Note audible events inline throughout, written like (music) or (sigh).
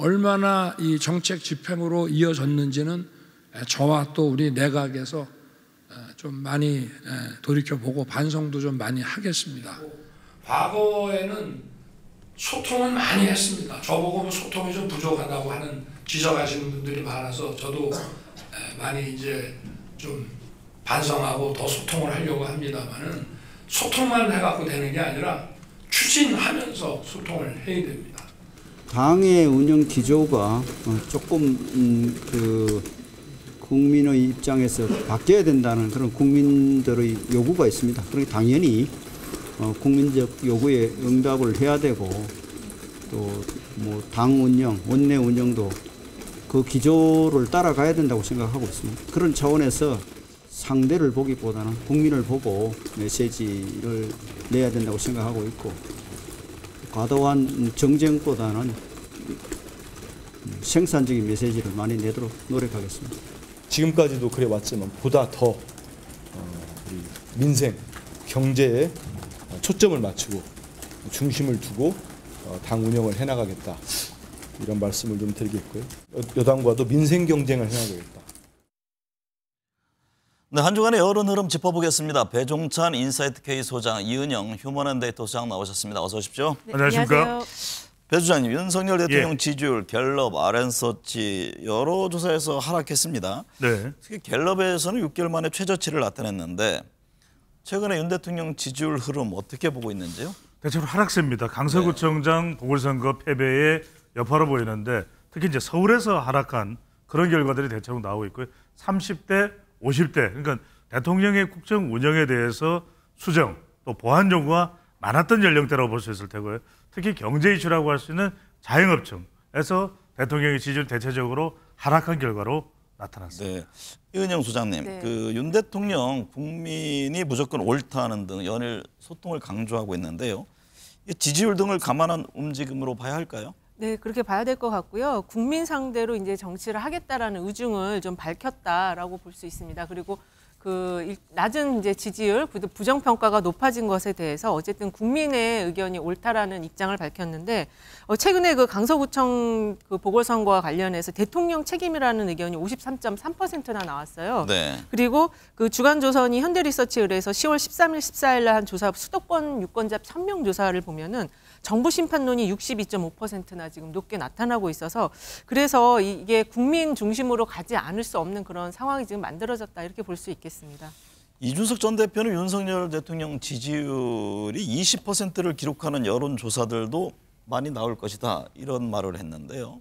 얼마나 이 정책 집행으로 이어졌는지는 저와 또 우리 내각에서 어, 좀 많이 돌이켜보고 반성도 좀 많이 하겠습니다. 과거에는 소통은 많이 했습니다. 저보고 뭐 소통이 좀 부족하다고 하는 지적하시는 분들이 많아서 저도 많이 이제 좀 반성하고 더 소통을 하려고 합니다만은 소통만 해갖고 되는 게 아니라 추진하면서 소통을 해야 됩니다. 당의 운영 기조가 어, 조금 음, 그 국민의 입장에서 바뀌어야 된다는 그런 국민들의 요구가 있습니다. 그러니 당연히 어, 국민적 요구에 응답을 해야 되고 또 뭐 당 운영, 원내 운영도 그 기조를 따라가야 된다고 생각하고 있습니다. 그런 차원에서 상대를 보기보다는 국민을 보고 메시지를 내야 된다고 생각하고 있고 과도한 정쟁보다는 생산적인 메시지를 많이 내도록 노력하겠습니다. 지금까지도 그래 왔지만 보다 더 어, 민생, 경제에 초점을 맞추고 중심을 두고 어, 당 운영을 해나가겠다 이런 말씀을 좀 드리겠고요. 여당과도 민생 경쟁을 해나가겠다. 네, 한 주간의 여론 흐름 짚어보겠습니다. 배종찬 인사이트K 소장, 이은영 휴먼앤데이터 소장 나오셨습니다. 어서 오십시오. 네, 안녕하십니까. 배 소장님, 윤석열 예. 대통령 예. 지지율 갤럽, 아랜서치 여러 조사에서 하락했습니다. 네. 특히 갤럽에서는 6개월 만에 최저치를 나타냈는데 최근에 윤 대통령 지지율 흐름 어떻게 보고 있는지요? 대체로 하락세입니다. 강서구청장 네. 보궐선거 패배의 여파로 보이는데 특히 이제 서울에서 하락한 그런 결과들이 대체로 나오고 있고요. 30대 50대 그러니까 대통령의 국정 운영에 대해서 수정 또 보완 요구가 많았던 연령대라고 볼 수 있을 테고요. 특히 경제 이슈라고 할 수 있는 자영업층에서 대통령의 지지율 대체적으로 하락한 결과로 나타났습니다. 네. 이은영 소장님, 네. 그윤 대통령 국민이 무조건 옳다는 등 연일 소통을 강조하고 있는데요. 지지율 등을 감안한 움직임으로 봐야 할까요? 네, 그렇게 봐야 될 것 같고요. 국민 상대로 이제 정치를 하겠다라는 의중을 좀 밝혔다라고 볼 수 있습니다. 그리고 그 낮은 이제 지지율, 부정 평가가 높아진 것에 대해서 어쨌든 국민의 의견이 옳다라는 입장을 밝혔는데 어 최근에 그 강서구청 그 보궐선거와 관련해서 대통령 책임이라는 의견이 53.3%나 나왔어요. 네. 그리고 그 주간조선이 현대리서치 의뢰해서 10월 13일, 14일 날 한 조사 수도권 유권자 1000명 조사를 보면은 정부 심판론이 62.5%나 지금 높게 나타나고 있어서 그래서 이게 국민 중심으로 가지 않을 수 없는 그런 상황이 지금 만들어졌다 이렇게 볼 수 있겠습니다. 이준석 전 대표는 윤석열 대통령 지지율이 20%를 기록하는 여론조사들도 많이 나올 것이다 이런 말을 했는데요.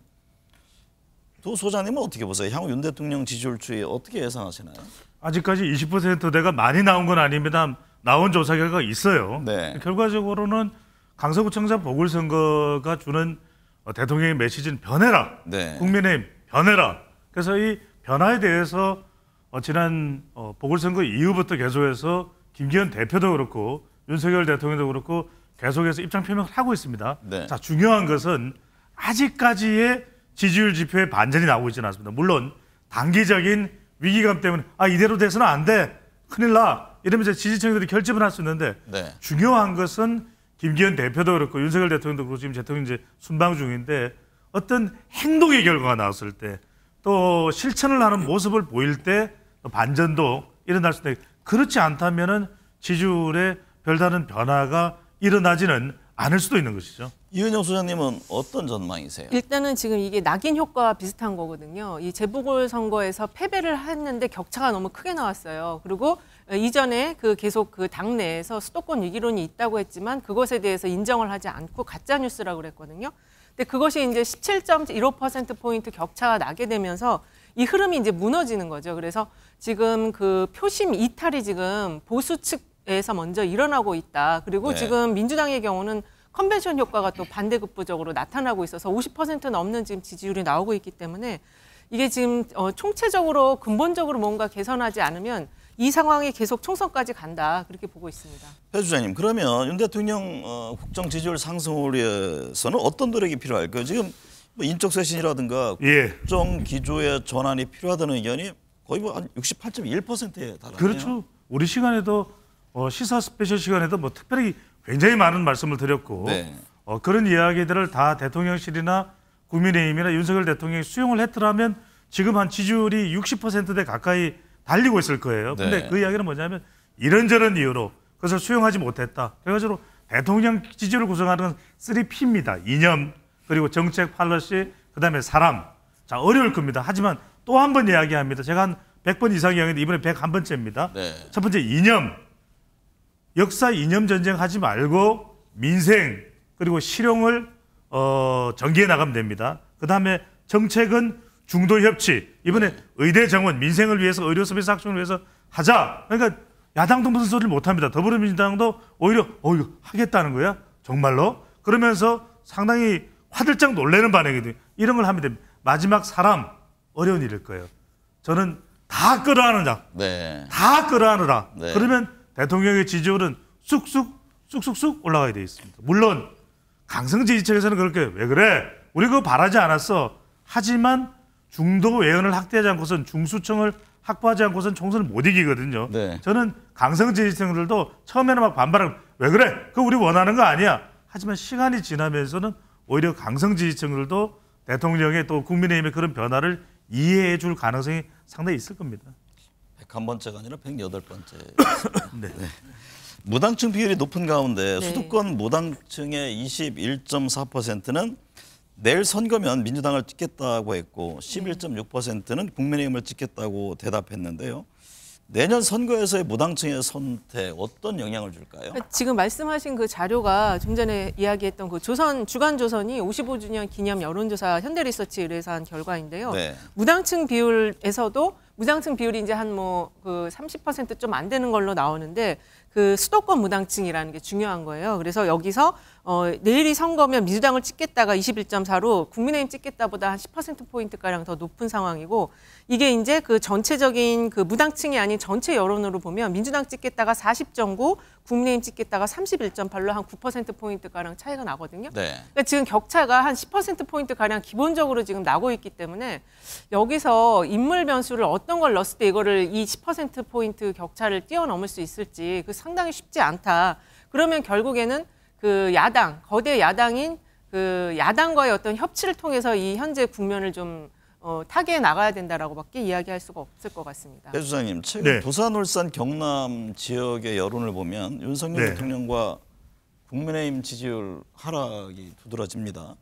도 소장님은 어떻게 보세요? 향후 윤 대통령 지지율 추이 어떻게 예상하시나요? 아직까지 20%대가 많이 나온 건 아닙니다. 나온 조사 결과가 있어요. 네. 결과적으로는 강서구청장 보궐선거가 주는 어, 대통령의 메시지는 변해라. 네. 국민의힘 변해라. 그래서 이 변화에 대해서 어, 지난 어, 보궐선거 이후부터 계속해서 김기현 대표도 그렇고 윤석열 대통령도 그렇고 계속해서 입장 표명을 하고 있습니다. 네. 자 중요한 것은 아직까지의 지지율 지표의 반전이 나오고 있지는 않습니다. 물론 단기적인 위기감 때문에 아 이대로 돼서는 안 돼, 큰일 나 이러면서 지지층들이 결집을 할 수 있는데 네. 중요한 것은 김기현 대표도 그렇고 윤석열 대통령도 그렇고 지금 대통령 이제 순방 중인데 어떤 행동의 결과가 나왔을 때 또 실천을 하는 모습을 보일 때 반전도 일어날 수 있는데 그렇지 않다면은 지지율에 별다른 변화가 일어나지는 않을 수도 있는 것이죠. 이은영 소장님은 어떤 전망이세요? 일단은 지금 이게 낙인 효과와 비슷한 거거든요. 이 재보궐 선거에서 패배를 했는데 격차가 너무 크게 나왔어요. 그리고 이전에 그 계속 그 당내에서 수도권 위기론이 있다고 했지만 그것에 대해서 인정을 하지 않고 가짜 뉴스라고 그랬거든요. 근데 그것이 이제 17.15% 포인트 격차가 나게 되면서 이 흐름이 이제 무너지는 거죠. 그래서 지금 그 표심 이탈이 지금 보수 측에서 먼저 일어나고 있다. 그리고 네. 지금 민주당의 경우는 컨벤션 효과가 또 반대급부적으로 나타나고 있어서 50% 넘는 지금 지지율이 나오고 있기 때문에 이게 지금 어, 총체적으로 근본적으로 뭔가 개선하지 않으면 이 상황이 계속 총선까지 간다 그렇게 보고 있습니다. 배 주장님 그러면 윤 대통령 어, 국정 지지율 상승을 위해서는 어떤 노력이 필요할까요? 지금 뭐 인적 쇄신이라든가 예. 국정 기조의 전환이 필요하다는 의견이 거의 뭐 한 68.1%에 달하네요. 그렇죠. 우리 시간에도 어, 시사 스페셜 시간에도 뭐 특별히 굉장히 많은 말씀을 드렸고 네. 어, 그런 이야기들을 다 대통령실이나 국민의힘이나 윤석열 대통령이 수용을 했더라면 지금 한 지지율이 60%대 가까이 달리고 있을 거예요. 근데 네. 그 이야기는 뭐냐면 이런저런 이유로 그것을 수용하지 못했다. 결과적으로 대통령 지지율을 구성하는 3P입니다. 이념, 그리고 정책 팔러시, 그 다음에 사람. 자, 어려울 겁니다. 하지만 또 한 번 이야기합니다. 제가 한 100번 이상 이야기했는데 이번에 101번째입니다. 네. 첫 번째 이념. 역사 이념 전쟁 하지 말고 민생 그리고 실용을 어, 전개해 나가면 됩니다. 그 다음에 정책은 중도 협치. 이번에 네. 의대 정원 민생을 위해서 의료 서비스 확충을 위해서 하자. 그러니까 야당도 무슨 소리를 못 합니다. 더불어민주당도 오히려 어 이거 하겠다는 거야. 정말로. 그러면서 상당히 화들짝 놀래는 반응이 돼. 이런 걸 하면 됩니다. 마지막 사람 어려운 일일 거예요. 저는 다 끌어안으라. 네. 다 끌어안으라. 네. 그러면 대통령의 지지율은 쑥쑥 쑥쑥쑥 올라가게 돼 있습니다. 물론 강성 지지층에서는 그렇게 왜 그래? 우리 그거 바라지 않았어. 하지만 중도 외연을 확대하지 않고선 중수층을 확보하지 않고선 총선을 못 이기거든요. 네. 저는 강성 지지층들도 처음에는 막 반발을 왜 그래? 그 우리 원하는 거 아니야. 하지만 시간이 지나면서는 오히려 강성 지지층들도 대통령의 또 국민의힘의 그런 변화를 이해해 줄 가능성이 상당히 있을 겁니다. 1번째가 아니라 108번째. (coughs) 네. 네. 무당층 비율이 높은 가운데 네. 수도권 무당층의 21.4%는 내일 선거면 민주당을 찍겠다고 했고 11.6%는 국민의힘을 찍겠다고 대답했는데요. 내년 선거에서의 무당층의 선택 어떤 영향을 줄까요? 그러니까 지금 말씀하신 그 자료가 좀 전에 이야기했던 그 조선 주간 조선이 55주년 기념 여론조사 현대리서치 의뢰한 결과인데요. 네. 무당층 비율에서도 무장층 비율이 이제 한 뭐 그 30%좀 안 되는 걸로 나오는데 그 수도권 무당층이라는 게 중요한 거예요. 그래서 여기서 어, 내일이 선거면 민주당을 찍겠다가 21.4로 국민의힘 찍겠다보다 한 10%포인트가량 더 높은 상황이고 이게 이제 그 전체적인 그 무당층이 아닌 전체 여론으로 보면 민주당 찍겠다가 40.9, 국민의힘 찍겠다가 31.8로 한 9%포인트가량 차이가 나거든요. 네. 그러니까 지금 격차가 한 10%포인트가량 기본적으로 지금 나고 있기 때문에 여기서 인물 변수를 어떤 걸 넣었을 때 이거를 이 10%포인트 격차를 뛰어넘을 수 있을지 그 상당히 쉽지 않다. 그러면 결국에는 그 야당 거대 야당인 그 야당과의 어떤 협치를 통해서 이 현재 국면을 좀 어, 타개 나가야 된다라고밖에 이야기할 수가 없을 것 같습니다. 배 네, 수장님, 최근 네. 부산, 울산, 경남 지역의 여론을 보면 윤석열 네. 대통령과 국민의힘 지지율 하락이 두드러집니다.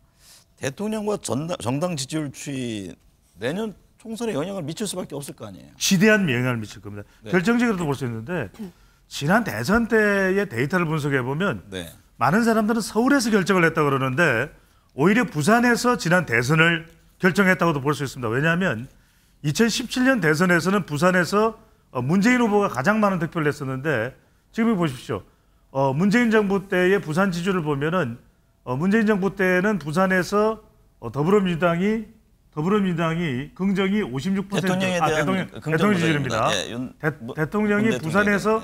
대통령과 전당, 정당 지지율 추이 내년 총선에 영향을 미칠 수밖에 없을 거 아니에요. 지대한 영향을 미칠 겁니다. 네. 결정적으로도 볼 수 있는데 지난 대선 때의 데이터를 분석해 보면 네. 많은 사람들은 서울에서 결정을 했다 고 그러는데 오히려 부산에서 지난 대선을 결정했다고도 볼 수 있습니다. 왜냐하면 2017년 대선에서는 부산에서 어, 문재인 후보가 가장 많은 득표를 했었는데 지금 보십시오. 어, 문재인 정부 때의 부산 지주를 보면은 어, 문재인 정부 때는 부산에서 어, 더불어민주당이 더불어민주당이 긍정이 56% 대통령에 아, 대통령, 대통령 지지율입니다. 예, 예, 윤, 대, 통령이 부산에서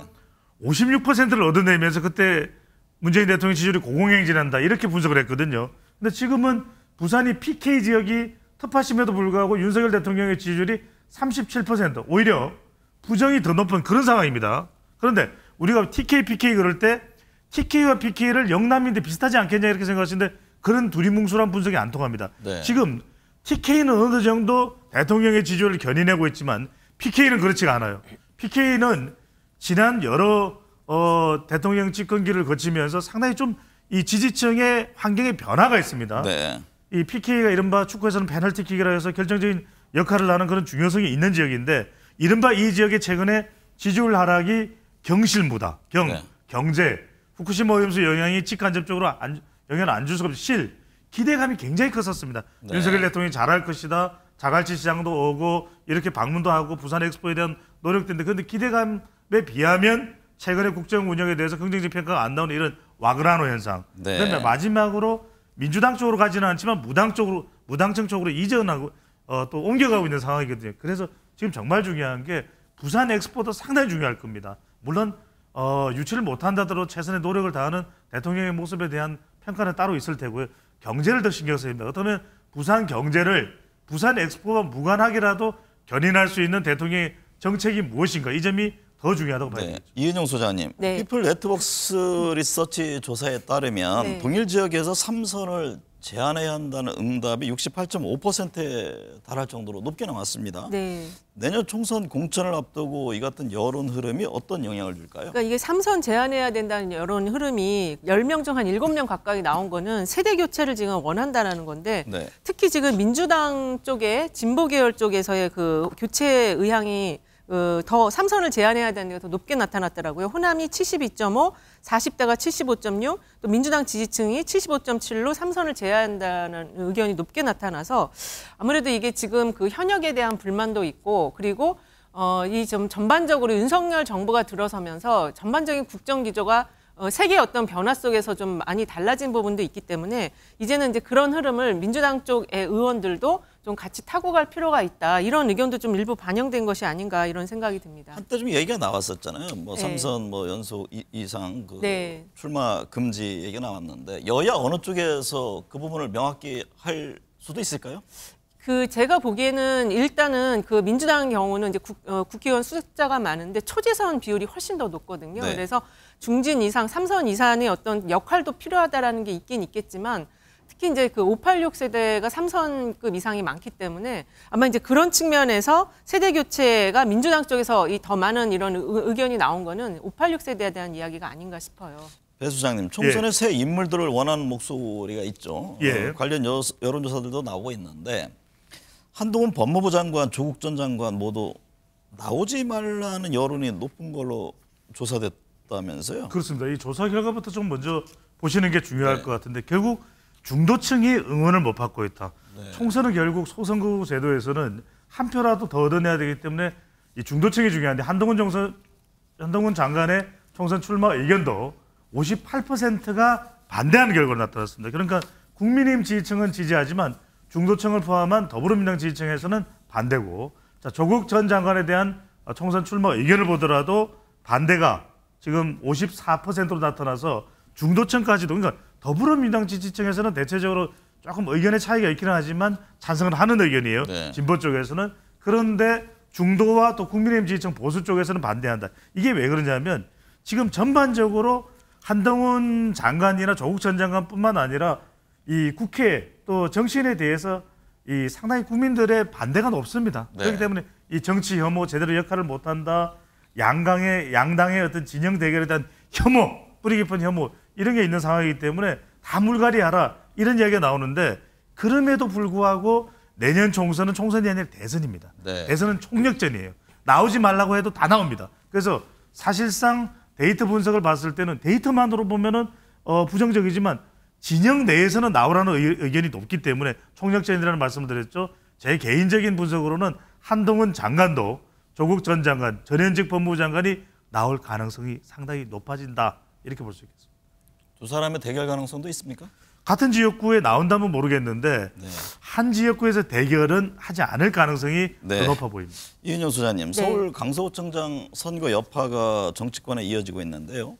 예. 56%를 얻어내면서 그때 문재인 대통령 지지율이 고공행진한다 이렇게 분석을 했거든요. 근데 지금은 부산이 PK 지역이 텃밭임에도 불구하고 윤석열 대통령의 지지율이 37% 오히려 부정이 더 높은 그런 상황입니다. 그런데 우리가 TK, PK 그럴 때 TK와 PK를 영남인데 비슷하지 않겠냐 이렇게 생각하시는데 그런 두리뭉술한 분석이 안 통합니다. 네. 지금 TK는 어느 정도 대통령의 지지율을 견인하고 있지만 PK는 그렇지가 않아요. PK는 지난 여러 어, 대통령 집권기를 거치면서 상당히 좀 이 지지층의 환경의 변화가 있습니다. 네. 이 PK가 이른바 축구에서는 페널티킥이라 해서 결정적인 역할을 하는 그런 중요성이 있는 지역인데 이른바 이 지역의 최근에 지지율 하락이 경실무다, 경, 네. 경제, 후쿠시마 오염수 영향이 직간접적으로 안, 영향을 안 줄 수가 없이 실 기대감이 굉장히 컸었습니다. 네. 윤석열 대통령이 잘할 것이다. 자갈치 시장도 오고 이렇게 방문도 하고 부산 엑스포에 대한 노력들인데 그런데 기대감에 비하면 최근의 국정 운영에 대해서 긍정적 평가가 안 나오는 이런 와그라노 현상. 네. 그다음에 마지막으로 민주당 쪽으로 가지는 않지만 무당 쪽으로 무당층 쪽으로 이전하고 어, 또 옮겨가고 있는 상황이거든요. 그래서 지금 정말 중요한 게 부산 엑스포도 상당히 중요할 겁니다. 물론 어, 유치를 못한다더라도 최선의 노력을 다하는 대통령의 모습에 대한 평가는 따로 있을 테고요. 경제를 더 신경 쓰입니다. 그렇다면 부산 경제를 부산 엑스포가 무관하게라도 견인할 수 있는 대통령의 정책이 무엇인가 이 점이 더 중요하다고 봐야 네. 이은영 소장님, 네. 피플 네트웍스 리서치 조사에 따르면 네. 동일 지역에서 삼선을 제한해야 한다는 응답이 68.5%에 달할 정도로 높게 나왔습니다. 네. 내년 총선 공천을 앞두고 이 같은 여론 흐름이 어떤 영향을 줄까요? 그러니까 이게 삼선 제한해야 된다는 여론 흐름이 열 명 중한일명 가까이 나온 거는 세대 교체를 지금 원한다는 건데 네. 특히 지금 민주당 쪽에 진보 계열 쪽에서의 그 교체 의향이 어, 더 삼선을 제한해야 되는게 더 높게 나타났더라고요. 호남이 72.5, 40대가 75.6, 또 민주당 지지층이 75.7로 삼선을 제한한다는 의견이 높게 나타나서 아무래도 이게 지금 그 현역에 대한 불만도 있고 그리고 어, 이 좀 전반적으로 윤석열 정부가 들어서면서 전반적인 국정 기조가 어, 세계 어떤 변화 속에서 좀 많이 달라진 부분도 있기 때문에 이제는 이제 그런 흐름을 민주당 쪽의 의원들도 좀 같이 타고 갈 필요가 있다 이런 의견도 좀 일부 반영된 것이 아닌가 이런 생각이 듭니다. 한때 좀 얘기가 나왔었잖아요. 뭐 네. 삼선 뭐 연속 이상 그 네. 출마 금지 얘기가 나왔는데 여야 어느 쪽에서 그 부분을 명확히 할 수도 있을까요? 그 제가 보기에는 일단은 그 민주당 경우는 이제 국, 어, 국회의원 숫자가 많은데 초재선 비율이 훨씬 더 높거든요. 네. 그래서 중진 이상, 삼선 이상의 어떤 역할도 필요하다라는 게 있긴 있겠지만 특히 이제 그 586 세대가 삼선급 이상이 많기 때문에 아마 이제 그런 측면에서 세대 교체가 민주당 쪽에서 이 더 많은 이런 의견이 나온 거는 586 세대에 대한 이야기가 아닌가 싶어요. 배 수장님, 총선에 예. 새 인물들을 원하는 목소리가 있죠. 예. 어, 관련 여, 여론조사들도 나오고 있는데 한동훈 법무부 장관, 조국 전 장관 모두 나오지 말라는 여론이 높은 걸로 조사됐 다면서요 그렇습니다. 이 조사 결과부터 좀 먼저 보시는 게 중요할 네. 것 같은데 결국 중도층이 응원을 못 받고 있다. 네. 총선은 결국 소선거 제도에서는 한 표라도 더 얻어내야 되기 때문에 이 중도층이 중요한데 한동훈 정선 한동훈 장관의 총선 출마 의견도 58%가 반대하는 결과로 나타났습니다. 그러니까 국민의힘 지지층은 지지하지만 중도층을 포함한 더불어민주당 지지층에서는 반대고 자, 조국 전 장관에 대한 총선 출마 의견을 보더라도 반대가 지금 54%로 나타나서 중도층까지도 그러니까 더불어민당 지지층에서는 대체적으로 조금 의견의 차이가 있기는 하지만 찬성을 하는 의견이에요. 네. 진보 쪽에서는 그런데 중도와 또 국민의힘 지지층 보수 쪽에서는 반대한다. 이게 왜 그러냐면 지금 전반적으로 한동훈 장관이나 조국 전 장관뿐만 아니라 이 국회 또 정치인에 대해서 이 상당히 국민들의 반대가 높습니다. 네. 그렇기 때문에 이 정치 혐오 제대로 역할을 못한다. 양강의 양당의 어떤 진영 대결에 대한 혐오, 뿌리 깊은 혐오 이런 게 있는 상황이기 때문에 다 물갈이하라 이런 이야기가 나오는데 그럼에도 불구하고 내년 총선은 총선이 아니라 대선입니다. 네. 대선은 총력전이에요. 나오지 말라고 해도 다 나옵니다. 그래서 사실상 데이터 분석을 봤을 때는 데이터만으로 보면은 어, 부정적이지만 진영 내에서는 나오라는 의, 견이 높기 때문에 총력전이라는 말씀을 드렸죠. 제 개인적인 분석으로는 한동훈 장관도 조국 전 장관, 전현직 법무부 장관이 나올 가능성이 상당히 높아진다 이렇게 볼 수 있겠습니다. 두 사람의 대결 가능성도 있습니까? 같은 지역구에 나온다면 모르겠는데 네. 한 지역구에서 대결은 하지 않을 가능성이 네. 더 높아 보입니다. 이은영 소장님, 네. 서울 강서구청장 선거 여파가 정치권에 이어지고 있는데요.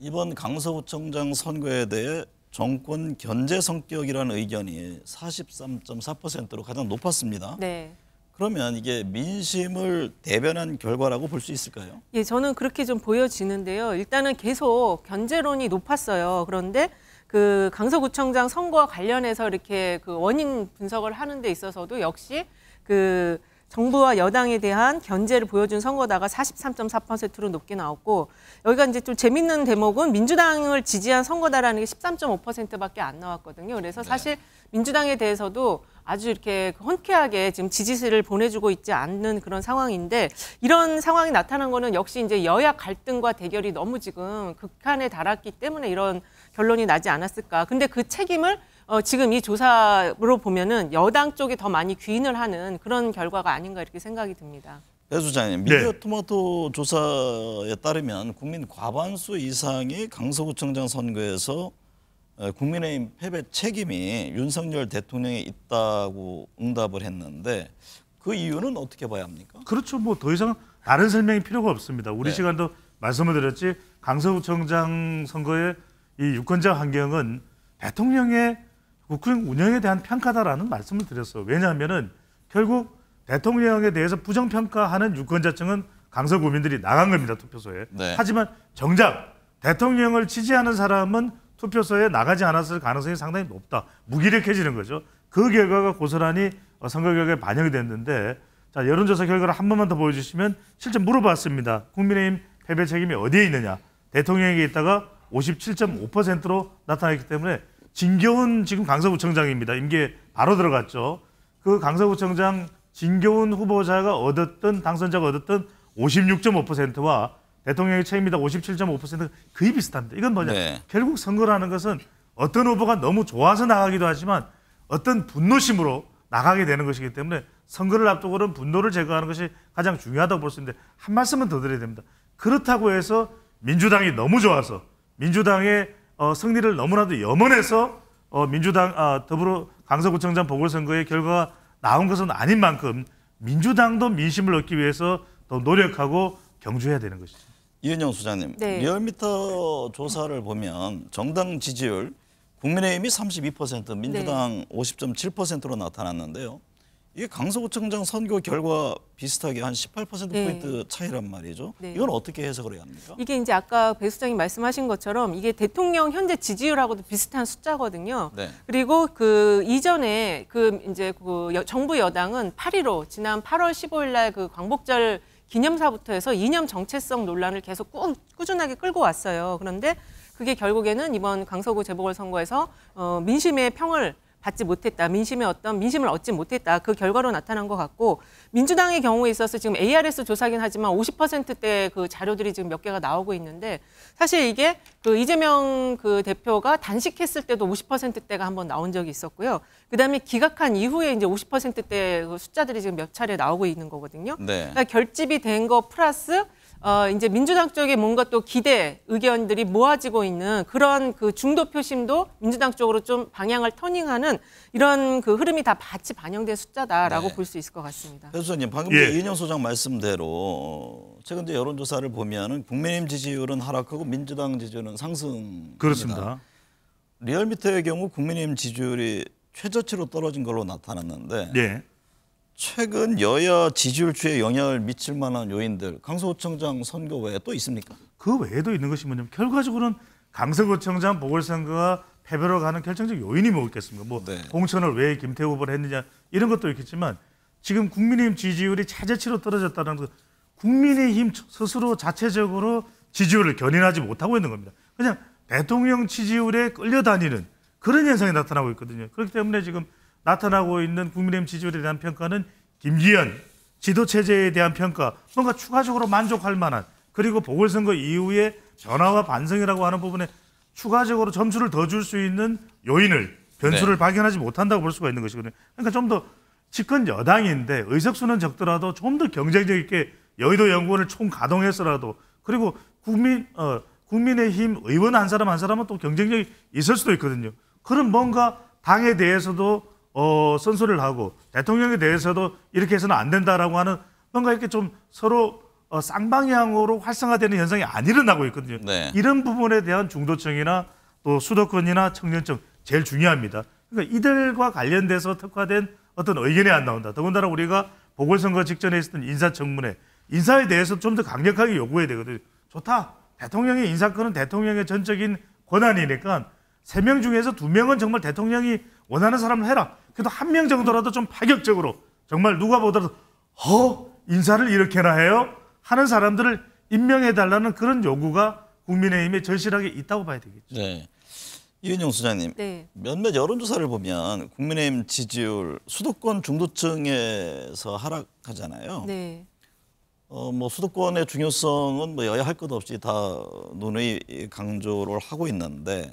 이번 강서구청장 선거에 대해 정권 견제 성격이라는 의견이 43.4%로 가장 높았습니다. 네. 그러면 이게 민심을 대변한 결과라고 볼 수 있을까요? 예, 저는 그렇게 좀 보여지는데요. 일단은 계속 견제론이 높았어요. 그런데 그 강서구청장 선거와 관련해서 이렇게 그 원인 분석을 하는 데 있어서도 역시 그 정부와 여당에 대한 견제를 보여준 선거다가 43.4%로 높게 나왔고 여기가 이제 좀 재밌는 대목은 민주당을 지지한 선거다라는 게 13.5%밖에 안 나왔거든요. 그래서 네. 사실 민주당에 대해서도 아주 이렇게 헌쾌하게 지금 지지세를 보내주고 있지 않는 그런 상황인데 이런 상황이 나타난 거는 역시 이제 여야 갈등과 대결이 너무 지금 극한에 달았기 때문에 이런 결론이 나지 않았을까. 근데 그 책임을 어, 지금 이 조사로 보면은 여당 쪽이 더 많이 귀인을 하는 그런 결과가 아닌가 이렇게 생각이 듭니다. 배수장님, 네, 네. 미디어 토마토 조사에 따르면 국민 과반수 이상이 강서구청장 선거에서 어, 국민의힘 패배 책임이 윤석열 대통령에 있다고 응답을 했는데 그 이유는 어떻게 봐야 합니까? 그렇죠. 뭐 더 이상 다른 설명이 필요가 없습니다. 우리 네. 시간도 말씀을 드렸지 강서구청장 선거의 이 유권자 환경은 대통령의 국군 운영에 대한 평가다라는 말씀을 드렸어요. 왜냐하면은 결국 대통령에 대해서 부정평가하는 유권자층은 강서 구민들이 나간 겁니다 투표소에. 네. 하지만 정작 대통령을 지지하는 사람은 투표소에 나가지 않았을 가능성이 상당히 높다. 무기력해지는 거죠. 그 결과가 고스란히 어, 선거 결과에 반영이 됐는데 자 여론조사 결과를 한 번만 더 보여주시면 실제 물어봤습니다. 국민의힘 패배 책임이 어디에 있느냐? 대통령에게 있다가 57.5%로 나타났기 때문에 진교훈 지금 강서구청장입니다. 임기 바로 들어갔죠. 그 강서구청장 진교훈 후보자가 얻었던 당선자가 얻었던 56.5%와 대통령의 책임이다 5 7 5 거의 비슷합니다. 이건 뭐냐? 네. 결국 선거라는 것은 어떤 후보가 너무 좋아서 나가기도 하지만 어떤 분노심으로 나가게 되는 것이기 때문에 선거를 앞두고는 분노를 제거하는 것이 가장 중요하다고 볼 수 있는데 한 말씀은 더 드려야 됩니다. 그렇다고 해서 민주당이 너무 좋아서 민주당의 어, 승리를 너무나도 염원해서 어, 민주당 아, 더불어 강서구청장 보궐선거의 결과가 나온 것은 아닌 만큼 민주당도 민심을 얻기 위해서 더 노력하고 경주해야 되는 것이죠. 이은영 소장님, 네. 리얼미터 조사를 보면 정당 지지율 국민의힘이 32%, 민주당 네. 50.7%로 나타났는데요. 이게 강서구청장 선거 결과 비슷하게 한 18% 네. 포인트 차이란 말이죠. 네. 이건 어떻게 해석을 해야 합니까? 이게 이제 아까 배 수장이 말씀하신 것처럼 이게 대통령 현재 지지율하고도 비슷한 숫자거든요. 네. 그리고 그 이전에 그 이제 그 정부 여당은 8.15 지난 8월 15일 날 그 광복절 기념사부터 해서 이념 정체성 논란을 계속 꾸, 꾸준하게 끌고 왔어요. 그런데 그게 결국에는 이번 강서구 재보궐선거에서 어, 민심의 평을 받지 못했다. 민심의 어떤 민심을 얻지 못했다. 그 결과로 나타난 것 같고 민주당의 경우에 있어서 지금 ARS 조사긴 하지만 50%대 그 자료들이 지금 몇 개가 나오고 있는데 사실 이게 그 이재명 그 대표가 단식했을 때도 50%대가 한번 나온 적이 있었고요. 그다음에 기각한 이후에 이제 50%대 그 숫자들이 지금 몇 차례 나오고 있는 거거든요. 네. 그러니까 결집이 된 거 플러스 어, 이제 민주당 쪽에 뭔가 또 기대 의견들이 모아지고 있는 그런 그 중도 표심도 민주당 쪽으로 좀 방향을 터닝하는 이런 그 흐름이 다 같이 반영된 숫자다라고 네. 볼수 있을 것 같습니다. 교수님 방금 예. 그 이인영 소장 말씀대로 어, 최근 제 여론조사를 보면은 국민의힘 지지율은 하락하고 민주당 지지율은 상승. 그렇습니다. 리얼미터의 경우 국민의힘 지지율이 최저치로 떨어진 걸로 나타났는데 네. 최근 여야 지지율주에 영향을 미칠 만한 요인들 강서구청장 선거 외에 또 있습니까? 그 외에도 있는 것이 뭐냐면 결과적으로는 강서구청장 보궐선거가 패배로 가는 결정적 요인이 뭐겠습니까? 뭐 네. 공천을 왜 김태우 후보를 했느냐 이런 것도 있겠지만 지금 국민의힘 지지율이 차제치로 떨어졌다는 것 국민의힘 스스로 자체적으로 지지율을 견인하지 못하고 있는 겁니다. 그냥 대통령 지지율에 끌려다니는 그런 현상이 나타나고 있거든요. 그렇기 때문에 지금 나타나고 있는 국민의힘 지지율에 대한 평가는 김기현 지도체제에 대한 평가 뭔가 추가적으로 만족할 만한 그리고 보궐선거 이후에 변화와 반성이라고 하는 부분에 추가적으로 점수를 더 줄 수 있는 요인을 변수를 네. 발견하지 못한다고 볼 수가 있는 것이거든요. 그러니까 좀 더 집권 여당인데 의석수는 적더라도 좀 더 경쟁력 있게 여의도 연구원을 총 가동해서라도 그리고 국민 어, 국민의힘 의원 한 사람 한 사람은 또 경쟁력이 있을 수도 있거든요. 그런 뭔가 당에 대해서도 어, 선서를 하고 대통령에 대해서도 이렇게 해서는 안 된다라고 하는 뭔가 이렇게 좀 서로 어, 쌍방향으로 활성화되는 현상이 안 일어나고 있거든요. 네. 이런 부분에 대한 중도층이나 또 수도권이나 청년층 제일 중요합니다. 그러니까 이들과 관련돼서 특화된 어떤 의견이 안 나온다. 더군다나 우리가 보궐선거 직전에 있었던 인사청문회 인사에 대해서 좀 더 강력하게 요구해야 되거든요. 좋다. 대통령의 인사권은 대통령의 전적인 권한이니까 세 명 중에서 두명은 정말 대통령이 원하는 사람을 해라. 그래도 한 명 정도라도 좀 파격적으로 정말 누가 보더라도 허 어? 인사를 이렇게나 해요 하는 사람들을 임명해 달라는 그런 요구가 국민의힘에 절실하게 있다고 봐야 되겠죠. 네. 이은영 수장님, 네. 몇몇 여론조사를 보면 국민의힘 지지율 수도권 중도층에서 하락하잖아요. 네. 어, 뭐 수도권의 중요성은 뭐 여야 할 것 없이 다눈의 강조를 하고 있는데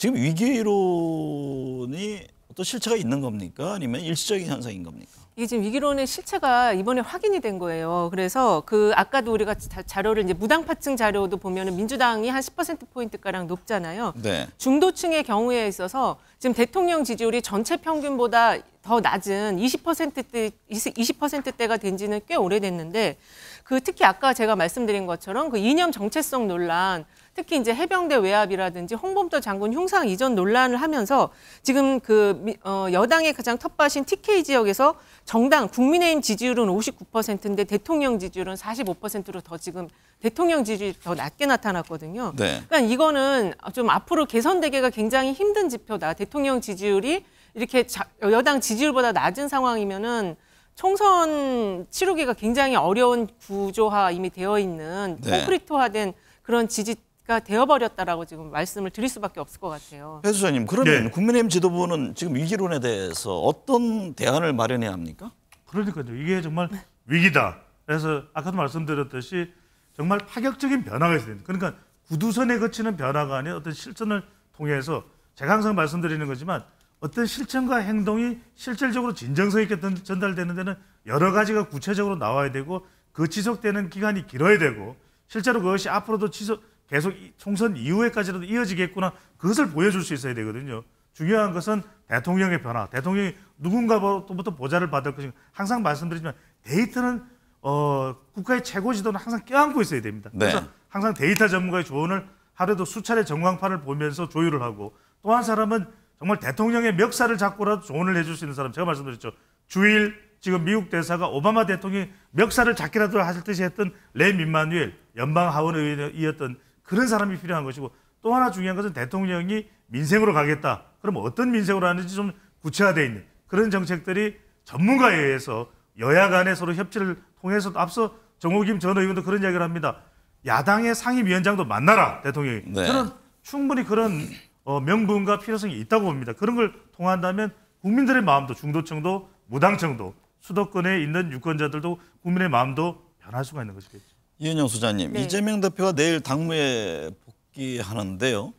지금 위기론이 어떤 실체가 있는 겁니까? 아니면 일시적인 현상인 겁니까? 이게 지금 위기론의 실체가 이번에 확인이 된 거예요. 그래서 그 아까도 우리가 자료를 이제 무당파층 자료도 보면은 민주당이 한 10%포인트가량 높잖아요. 네. 중도층의 경우에 있어서 지금 대통령 지지율이 전체 평균보다 더 낮은 20%대 20%대가 된 지는 꽤 오래됐는데 그 특히 아까 제가 말씀드린 것처럼 그 이념 정체성 논란 특히 이제 해병대 외압이라든지 홍범도 장군 흉상 이전 논란을 하면서 지금 그 어, 여당의 가장 텃밭인 TK 지역에서 정당 국민의힘 지지율은 59%인데 대통령 지지율은 45%로 더 지금 대통령 지지율이 더 낮게 나타났거든요. 네. 그러니까 이거는 좀 앞으로 개선되기가 굉장히 힘든 지표다. 대통령 지지율이 이렇게 여당 지지율보다 낮은 상황이면은 총선 치르기가 굉장히 어려운 구조화 이미 되어 있는 네. 콘크리트화된 그런 지지 가 되어버렸다라고 지금 말씀을 드릴 수밖에 없을 것 같아요. 배 수사님 그러면 네. 국민의힘 지도부는 지금 위기론에 대해서 어떤 대안을 마련해야 합니까? 그러니까요. 이게 정말 위기다. 그래서 아까도 말씀드렸듯이 정말 파격적인 변화가 있어야 됩니다. 그러니까 구두선에 거치는 변화가 아닌 어떤 실천을 통해서 제가 항상 말씀드리는 거지만 어떤 실천과 행동이 실질적으로 진정성 있게 전달되는 데는 여러 가지가 구체적으로 나와야 되고 그 지속되는 기간이 길어야 되고 실제로 그것이 앞으로도 지속 계속 총선 이후에까지라도 이어지겠구나 그것을 보여줄 수 있어야 되거든요. 중요한 것은 대통령의 변화, 대통령이 누군가로부터 보좌를 받을 것인가. 항상 말씀드리지만 데이터는 어, 국가의 최고 지도는 항상 껴안고 있어야 됩니다. 네. 그래서 항상 데이터 전문가의 조언을 하루에도 수차례 전광판을 보면서 조율을 하고 또한 사람은 정말 대통령의 멱살을 잡고라도 조언을 해줄 수 있는 사람 제가 말씀드렸죠. 주일 지금 미국 대사가 오바마 대통령이 멱살을 잡기라도 하실 듯이 했던 레 민마누엘 연방 하원의원이었던 그런 사람이 필요한 것이고 또 하나 중요한 것은 대통령이 민생으로 가겠다. 그럼 어떤 민생으로 하는지 좀 구체화되어 있는 그런 정책들이 전문가에 의해서 여야 간에 서로 협치를 통해서 앞서 정호김 전 의원도 그런 이야기를 합니다. 야당의 상임위원장도 만나라 대통령이. 네. 저는 충분히 그런 어, 명분과 필요성이 있다고 봅니다. 그런 걸 통한다면 국민들의 마음도 중도층도 무당층도 수도권에 있는 유권자들도 국민의 마음도 변할 수가 있는 것이겠죠. 이은영 소장님, 네. 이재명 대표가 내일 당무에 복귀하는데요.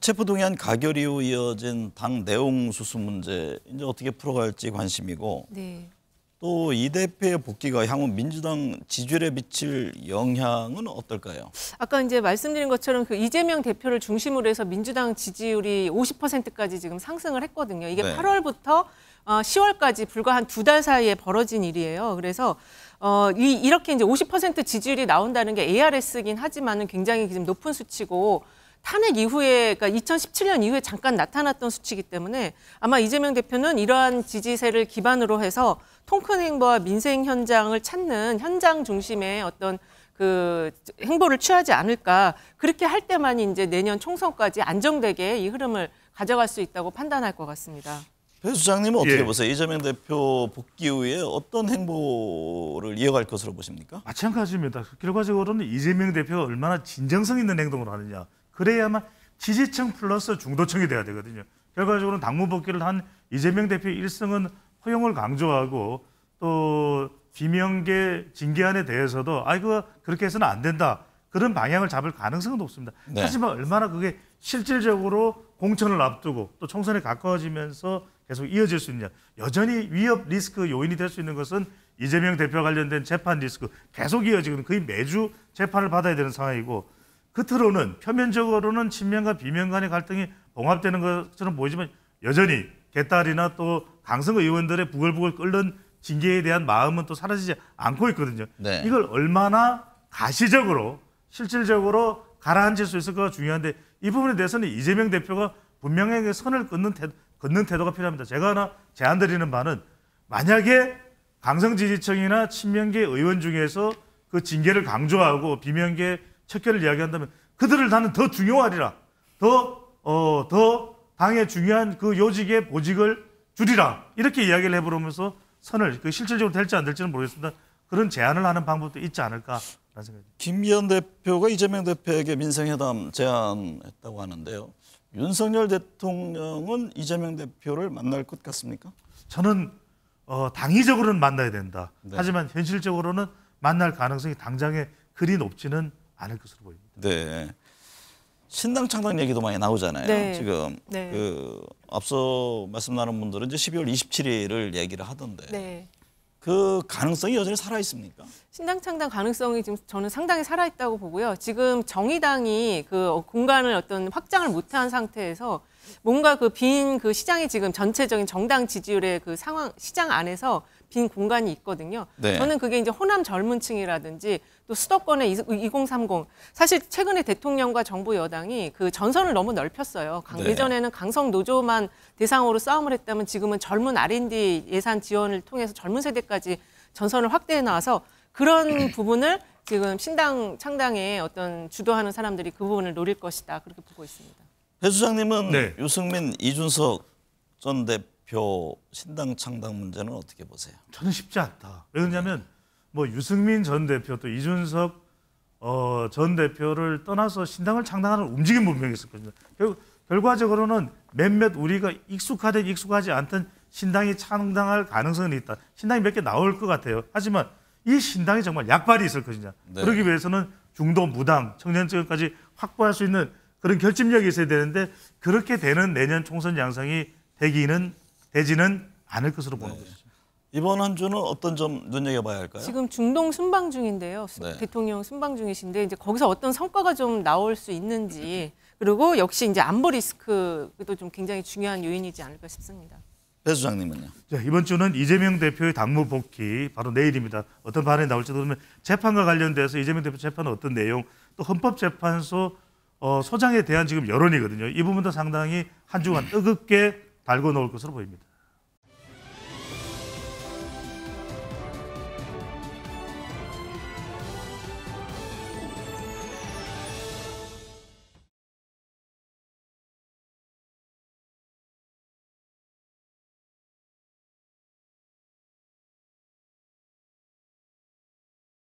체포동의안 가결 이후 이어진 당 내용 수습 문제 이제 어떻게 풀어갈지 관심이고 네. 또이 대표의 복귀가 향후 민주당 지지율에 미칠 영향은 어떨까요? 아까 이제 말씀드린 것처럼 그 이재명 대표를 중심으로 해서 민주당 지지율이 50%까지 지금 상승을 했거든요. 이게 네. 8월부터 10월까지 어, 불과 한 두 달 사이에 벌어진 일이에요. 그래서 어, 이, 이렇게 이제 50% 지지율이 나온다는 게 ARS긴 하지만은 굉장히 지금 높은 수치고 탄핵 이후에 그러니까 2017년 이후에 잠깐 나타났던 수치이기 때문에 아마 이재명 대표는 이러한 지지세를 기반으로 해서 통큰 행보와 민생 현장을 찾는 현장 중심의 어떤 그 행보를 취하지 않을까 그렇게 할 때만 이제 내년 총선까지 안정되게 이 흐름을 가져갈 수 있다고 판단할 것 같습니다. 최 수장님은 어떻게 예. 보세요? 이재명 대표 복귀 후에 어떤 행보를 이어갈 것으로 보십니까? 마찬가지입니다. 결과적으로는 이재명 대표 얼마나 진정성 있는 행동을 하느냐. 그래야만 지지층 플러스 중도층이 돼야 되거든요. 결과적으로는 당무 복귀를 한 이재명 대표 일성은 허용을 강조하고 또 비명계 징계안에 대해서도 아 이거 그렇게 해서는 안 된다. 그런 방향을 잡을 가능성은 높습니다. 네. 하지만 얼마나 그게 실질적으로 공천을 앞두고 또 총선에 가까워지면서 계속 이어질 수있냐 여전히 위협 리스크 요인이 될 수 있는 것은 이재명 대표 관련된 재판 리스크 계속 이어지고 거의 매주 재판을 받아야 되는 상황이고 끝으로는 그 표면적으로는 친명과 비명 간의 갈등이 봉합되는 것처럼 보이지만 여전히 개딸이나 또 강성 의원들의 부글부글 끓는 징계에 대한 마음은 또 사라지지 않고 있거든요. 네. 이걸 얼마나 가시적으로 실질적으로 가라앉힐 수 있을까가 중요한데 이 부분에 대해서는 이재명 대표가 분명하게 선을 끊는 태도, 걷는 태도가 필요합니다. 제가 하나 제안드리는 바는 만약에 강성지지층이나 친명계 의원 중에서 그 징계를 강조하고 비명계 척결을 이야기한다면 그들을 나는 더 중요하리라. 더, 어, 더 당의 중요한 그 요직의 보직을 줄이라. 이렇게 이야기를 해보면서 선을 그 실질적으로 될지 안 될지는 모르겠습니다. 그런 제안을 하는 방법도 있지 않을까 김 위원 대표가 이재명 대표에게 민생회담 제안했다고 하는데요. 윤석열 대통령은 이재명 대표를 만날 것 같습니까? 저는 어, 당위적으로는 만나야 된다. 네. 하지만 현실적으로는 만날 가능성이 당장에 그리 높지는 않을 것으로 보입니다. 네. 신당 창당 얘기도 많이 나오잖아요. 네. 지금 네. 그 앞서 말씀 나눈 분들은 이제 12월 27일을 얘기를 하던데 네. 그 가능성이 여전히 살아 있습니까? 신당 창당 가능성이 지금 저는 상당히 살아 있다고 보고요. 지금 정의당이 그 공간을 어떤 확장을 못한 상태에서 뭔가 그 빈그 그 시장이 지금 전체적인 정당 지지율의 그 상황 시장 안에서 빈 공간이 있거든요. 네. 저는 그게 이제 호남 젊은층이라든지 또 수도권의 2030 사실 최근에 대통령과 정부 여당이 그 전선을 너무 넓혔어요. 강, 네. 예전에는 강성 노조만 대상으로 싸움을 했다면 지금은 젊은 R&D 예산 지원을 통해서 젊은 세대까지 전선을 확대해 나와서 그런 (clears throat) 부분을 지금 신당 창당에 어떤 주도하는 사람들이 그 부분을 노릴 것이다 그렇게 보고 있습니다. 배 수장님은 네. 유승민, 이준석 전 대표 표 신당 창당 문제는 어떻게 보세요? 저는 쉽지 않다. 왜냐하면 네. 뭐 유승민 전 대표 또 이준석 어, 전 대표를 떠나서 신당을 창당하는 움직임 분명히 있었거든요. 결 결과적으로는 몇몇 우리가 익숙하든 익숙하지 않든 신당이 창당할 가능성은 있다. 신당이 몇 개 나올 것 같아요. 하지만 이 신당이 정말 약발이 있을 것이냐. 네. 그러기 위해서는 중도 무당, 청년층까지 확보할 수 있는 그런 결집력이 있어야 되는데 그렇게 되는 내년 총선 양상이 되기는 되지는 않을 것으로 보는 네. 것이죠. 이번 한 주는 어떤 점 눈여겨봐야 할까요? 지금 중동 순방 중인데요. 네. 대통령 순방 중이신데 이제 거기서 어떤 성과가 좀 나올 수 있는지 그리고 역시 이제 안보 리스크도 좀 굉장히 중요한 요인이지 않을까 싶습니다. 배 수장님은요? 자, 이번 주는 이재명 대표의 당무 복귀 바로 내일입니다. 어떤 발언이 나올지도 보면 재판과 관련돼서 이재명 대표 재판은 어떤 내용 또 헌법재판소 어, 소장에 대한 지금 여론이거든요. 이 부분도 상당히 한 주간 뜨겁게 달고 놓을 것으로 보입니다.